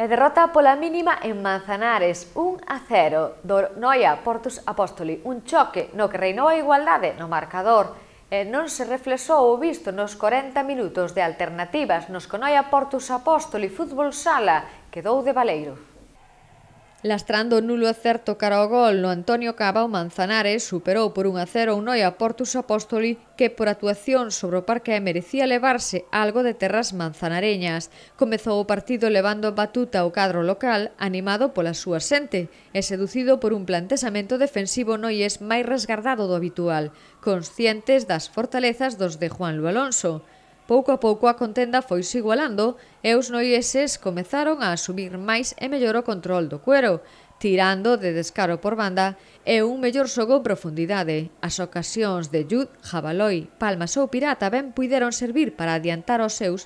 E derrota pola mínima en Manzanares, 1 a 0 do Noia Portus Apóstoli, un choque no que reinou a igualdade no marcador e non se reflexou o visto nos 40 minutos de alternativas nos que Noia Portus Apóstoli Fútbol Sala quedou de Valeiro. Lastrando nulo acerto certo cara ao gol no Antonio Cava, o Manzanares superou por 1 a 0 un Noia Portus Apóstoli que por actuación sobre o parque merecía levarse algo de terras manzanareñas. Comezou o partido levando batuta o cadro local, animado pola súa xente e seducido por un plantesamento defensivo noies máis resgardado do habitual, conscientes das fortalezas dos de Juan Lu Alonso. Pouco a pouco a contenda foi se igualando e os noieses comezaron a asumir máis e mellor o control do cuero, tirando de descaro por banda e un mellor xogo en profundidade. As ocasións de Jud, Jabaloi, Palmas ou Pirata ben puideron servir para adiantar os seus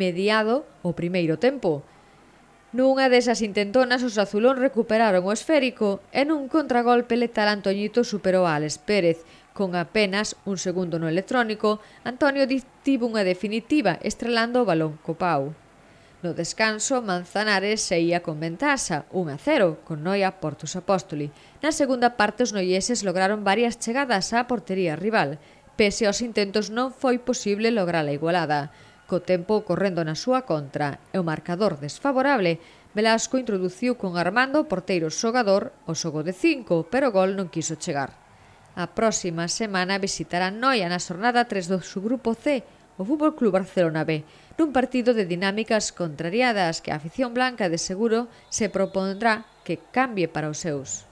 mediado o primeiro tempo, Nunha desas intentonas os azulón recuperaron o esférico e nun contragolpe letal Antoñito superou a Álex Pérez. Con apenas un segundo no electrónico, Antonio tivo unha definitiva estrelando o balón co pau. No descanso, Manzanares ia con ventaxa, 1 a 0, con Noia Portus Apóstoli. Na segunda parte, os noieses lograron varias chegadas á portería rival. Pese aos intentos non foi posible lograr a igualada co tempo correndo na súa contra e o marcador desfavorable, Velasco introduciu con Armando porteiro xogador o xogo de 5, pero o gol non quiso chegar. A próxima semana visitará Noia na xornada 3 do subgrupo C, o Fútbol Club Barcelona B, nun partido de dinámicas contrariadas que a afición blanca de seguro se propondrá que cambie para os seus.